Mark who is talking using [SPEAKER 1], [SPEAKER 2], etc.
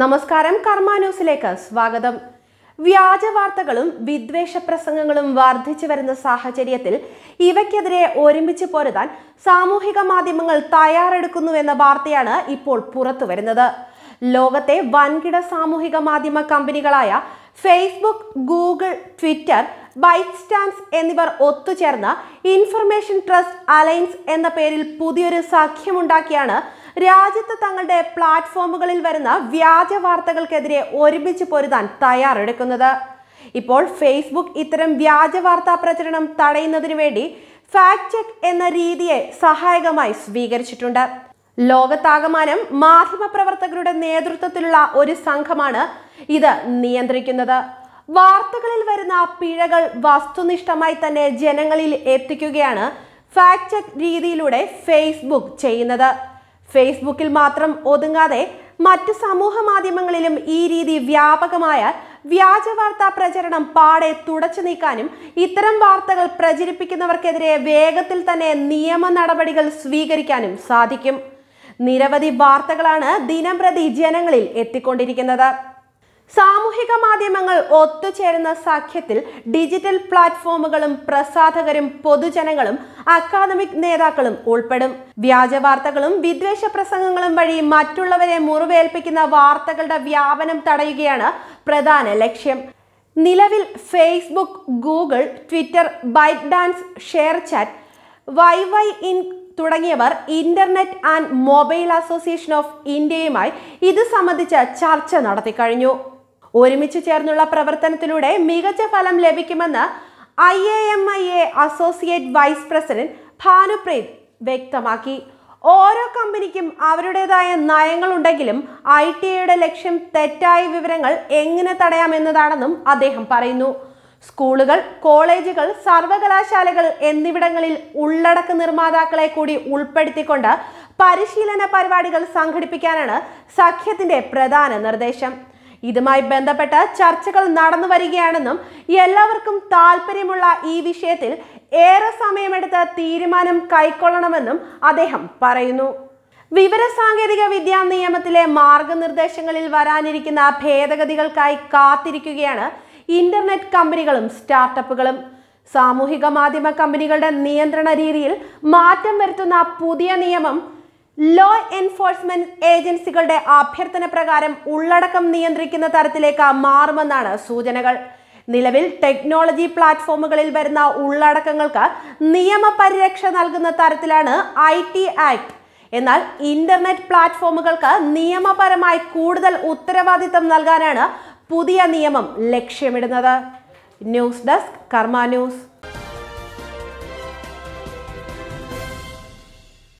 [SPEAKER 1] നമസ്കാരം കർമ്മ ന്യൂസിലേക്ക് സ്വാഗതം വ്യാജ വാർത്തകളും വിദ്വേഷ പ്രസംഗങ്ങളും വർദ്ധിച്ചു വരുന്ന സാഹചര്യത്തിൽ ഇവയ്ക്കെതിരെ ഒരുമിച്ച് പൊരുതാൻ സാമൂഹിക മാധ്യമങ്ങൾ തയ്യാറെടുക്കുന്നുവെന്ന വാർത്തയാണ് ഇപ്പോൾ പുറത്തു വരുന്നത് ലോകത്തെ വൻകിട സാമൂഹിക മാധ്യമ കമ്പനികളായ Facebook Google Twitter ByteDance എന്നിവർ ഒത്തുചേർന്ന് ഇൻഫർമേഷൻ ട്രസ്റ്റ് അലയൻസ് എന്ന പേരിൽ പുതിയൊരു സഖ്യമുണ്ടാക്കിയാണ് രാജ്യത്ത് തങ്ങളുടെ പ്ലാറ്റ്ഫോമുകളിൽ വരുന്ന വ്യാജ വാർത്തകൾക്കെതിരെ ഒരുമിച്ച് പൊരുതാൻ തയ്യാറെടുക്കുന്നത് ഇപ്പോൾ ഫേസ്ബുക്ക് ഇത്തരം വ്യാജ വാർത്താ പ്രചരണം തടയുന്നതിന് വേണ്ടി ഫാക്ട് ചെക്ക് എന്ന രീതിയെ സഹായകമായി സ്വീകരിച്ചിട്ടുണ്ട് ലോകത്താകമാനം മാധ്യമപ്രവർത്തകരുടെ നേതൃത്വത്തിലുള്ള ഒരു സംഘമാണ് ഇത് നിയന്ത്രിക്കുന്നത് വാർത്തകളിൽ വരുന്ന പിഴകൾ വസ്തുനിഷ്ഠമായി തന്നെ ജനങ്ങളിൽ എത്തിക്കുകയാണ് ഫാക്ട് ചെക്ക് രീതിയിലൂടെ ഫേസ്ബുക്ക് ചെയ്യുന്നത് ഫേസ്ബുക്കിൽ മാത്രം ഒതുങ്ങാതെ മറ്റു സമൂഹ മാധ്യമങ്ങളിലും ഈ രീതി വ്യാപകമായ വ്യാജ വാർത്താ പ്രചരണം പാടെ തുടച്ചു നീക്കാനും ഇത്തരം വാർത്തകൾ പ്രചരിപ്പിക്കുന്നവർക്കെതിരെ വേഗത്തിൽ തന്നെ നിയമ നടപടികൾ സ്വീകരിക്കാനും സാധിക്കും നിരവധി വാർത്തകളാണ് ദിനംപ്രതി ജനങ്ങളിൽ എത്തിക്കൊണ്ടിരിക്കുന്നത് സാമൂഹിക മാധ്യമങ്ങൾ ഒത്തുചേരുന്ന സഖ്യത്തിൽ ഡിജിറ്റൽ പ്ലാറ്റ്ഫോമുകളും പ്രസാധകരും പൊതുജനങ്ങളും അക്കാദമിക് നേതാക്കളും ഉൾപ്പെടും വ്യാജ വാർത്തകളും വിദ്വേഷ പ്രസംഗങ്ങളും വഴി മറ്റുള്ളവരെ മുറിവേൽപ്പിക്കുന്ന വാർത്തകളുടെ വ്യാപനം തടയുകയാണ് പ്രധാന ലക്ഷ്യം നിലവിൽ Facebook Google Twitter ByteDance ShareChat വൈ വൈ ഇൻ തുടങ്ങിയവർ internet and mobile association of ഇന്ത്യയുമായി ഇത് സംബന്ധിച്ച ചർച്ച നടത്തിക്കഴിഞ്ഞു ഒരുമിച്ച് ചേർന്നുള്ള പ്രവർത്തനത്തിലൂടെ മികച്ച ഫലം ലഭിക്കുമെന്ന് I A M A I associate vice president Bhanupreet വ്യക്തമാക്കി ഓരോ കമ്പനിക്കും അവരുടേതായ നയങ്ങളുണ്ടെങ്കിലും ഐ ടി ഐയുടെ ലക്ഷ്യം തെറ്റായ വിവരങ്ങൾ എങ്ങനെ തടയാമെന്നതാണെന്നും അദ്ദേഹം പറയുന്നു സ്കൂളുകൾ കോളേജുകൾ സർവകലാശാലകൾ എന്നിവിടങ്ങളിൽ ഉള്ളടക്ക നിർമ്മാതാക്കളെ കൂടി ഉൾപ്പെടുത്തിക്കൊണ്ട് പരിശീലന പരിപാടികൾ സംഘടിപ്പിക്കാനാണ് സഖ്യത്തിന്റെ പ്രധാന നിർദ്ദേശം ഇതുമായി ബന്ധപ്പെട്ട ചർച്ചകൾ നടന്നു വരികയാണെന്നും എല്ലാവർക്കും താല്പര്യമുള്ള ഈ വിഷയത്തിൽ ഏറെ സമയമെടുത്ത് തീരുമാനം കൈക്കൊള്ളണമെന്നും അദ്ദേഹം പറയുന്നു വിവരസാങ്കേതിക വിദ്യാ നിയമത്തിലെ മാർഗനിർദ്ദേശങ്ങളിൽ വരാനിരിക്കുന്ന ഭേദഗതികൾക്കായി കാത്തിരിക്കുകയാണ് ഇന്റർനെറ്റ് കമ്പനികളും സ്റ്റാർട്ടപ്പുകളും സാമൂഹിക മാധ്യമ കമ്പനികളുടെ നിയന്ത്രണ രീതിയിൽ മാറ്റം വരുത്തുന്ന പുതിയ നിയമം ലോ എൻഫോഴ്സ്മെന്റ് ഏജൻസികളുടെ അഭ്യർത്ഥന പ്രകാരം ഉള്ളടക്കം നിയന്ത്രിക്കുന്ന തരത്തിലേക്ക് മാറുമെന്നാണ് സൂചനകൾ നിലവിൽ ടെക്നോളജി പ്ലാറ്റ്ഫോമുകളിൽ വരുന്ന ഉള്ളടക്കങ്ങൾക്ക് നിയമപരിരക്ഷ നൽകുന്ന തരത്തിലാണ് ഐ ടി ആക്ട് എന്നാൽ ഇന്റർനെറ്റ് പ്ലാറ്റ്ഫോമുകൾക്ക് നിയമപരമായി കൂടുതൽ ഉത്തരവാദിത്തം നൽകാനാണ് പുതിയ നിയമം ലക്ഷ്യമിടുന്നത് ന്യൂസ് ഡെസ്ക് കർമ്മ ന്യൂസ്